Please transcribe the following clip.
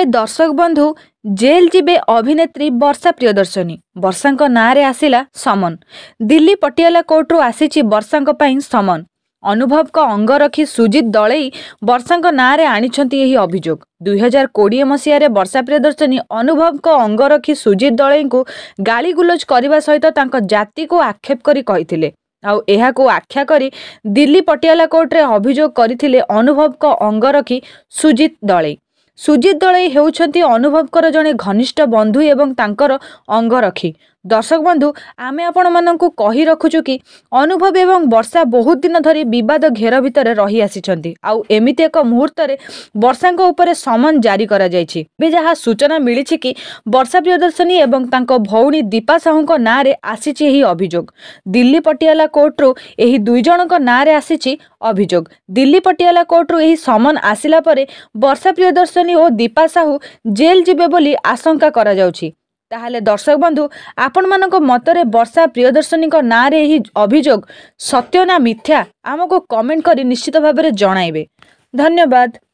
ତେବେ ଦର୍ଶକ ବନ୍ଧୁ ଜେଲ୍ ଯିବେ ଅଭିନେତ୍ରୀ ବର୍ଷା ପ୍ରିୟଦର୍ଶନୀ ବର୍ଷାଙ୍କ ନାଁରେ ଆସିଲା ସମନ ଦିଲ୍ଲୀ ପଟିଆଲା କୋର୍ଟରୁ ଆସିଛି ବର୍ଷାଙ୍କ ପାଇଁ ସମନ ଅନୁଭବଙ୍କ ଅଙ୍ଗ ରଖି ସୁଜିତ ଦଳେଇ ବର୍ଷାଙ୍କ ନାଁରେ ଆଣିଛନ୍ତି ଏହି ଅଭିଯୋଗ ଦୁଇହଜାର କୋଡ଼ିଏ ମସିହାରେ ବର୍ଷା ପ୍ରିୟଦର୍ଶନୀ ଅନୁଭବଙ୍କ ଅଙ୍ଗ ରଖି ସୁଜିତ ଦଳେଇଙ୍କୁ ଗାଳିଗୁଲଜ କରିବା ସହିତ ତାଙ୍କ ଜାତିକୁ ଆକ୍ଷେପ କରି କହିଥିଲେ ଆଉ ଏହାକୁ ଆଖ୍ୟା କରି ଦିଲ୍ଲୀ ପଟିଆଲା କୋର୍ଟରେ ଅଭିଯୋଗ କରିଥିଲେ ଅନୁଭବଙ୍କ ଅଙ୍ଗରଖୀ ସୁଜିତ ଦଳେଇ ସୁଜିତ ଦଳେଇ ହେଉଛନ୍ତି ଅନୁଭବଙ୍କର ଜଣେ ଘନିଷ୍ଠ ବନ୍ଧୁ ଏବଂ ତାଙ୍କର ଅଙ୍ଗରକ୍ଷୀ ଦର୍ଶକ ବନ୍ଧୁ ଆମେ ଆପଣମାନଙ୍କୁ କହି ରଖୁଛୁ କି ଅନୁଭବ ଏବଂ ବର୍ଷା ବହୁତ ଦିନ ଧରି ବିବାଦ ଘେର ଭିତରେ ରହିଆସିଛନ୍ତି ଆଉ ଏମିତି ଏକ ମୁହୂର୍ତ୍ତରେ ବର୍ଷାଙ୍କ ଉପରେ ସମନ ଜାରି କରାଯାଇଛି ଏବେ ଯାହା ସୂଚନା ମିଳିଛି କି ବର୍ଷା ପ୍ରିୟଦର୍ଶନୀ ଏବଂ ତାଙ୍କ ଭଉଣୀ ଦୀପା ସାହୁଙ୍କ ନାଁରେ ଆସିଛି ଏହି ଅଭିଯୋଗ ଦିଲ୍ଲୀ ପଟିଆଲା କୋର୍ଟରୁ ଏହି ଦୁଇ ଜଣଙ୍କ ନାଁରେ ଆସିଛି ଅଭିଯୋଗ ଦିଲ୍ଲୀ ପଟିଆଲା କୋର୍ଟରୁ ଏହି ସମନ ଆସିଲା ପରେ ବର୍ଷା ପ୍ରିୟଦର୍ଶନୀ ଓ ଦୀପା ସାହୁ ଜେଲ୍ ଯିବେ ବୋଲି ଆଶଙ୍କା କରାଯାଉଛି ତାହେଲେ ଦର୍ଶକ ବନ୍ଧୁ ଆପଣମାନଙ୍କ ମତରେ ବର୍ଷା ପ୍ରିୟଦର୍ଶନୀଙ୍କ ନାଁରେ ଏହି ଅଭିଯୋଗ ସତ୍ୟ ନା ମିଥ୍ୟା ଆମକୁ କମେଣ୍ଟ କରି ନିଶ୍ଚିତ ଭାବରେ ଜଣାଇବେ ଧନ୍ୟବାଦ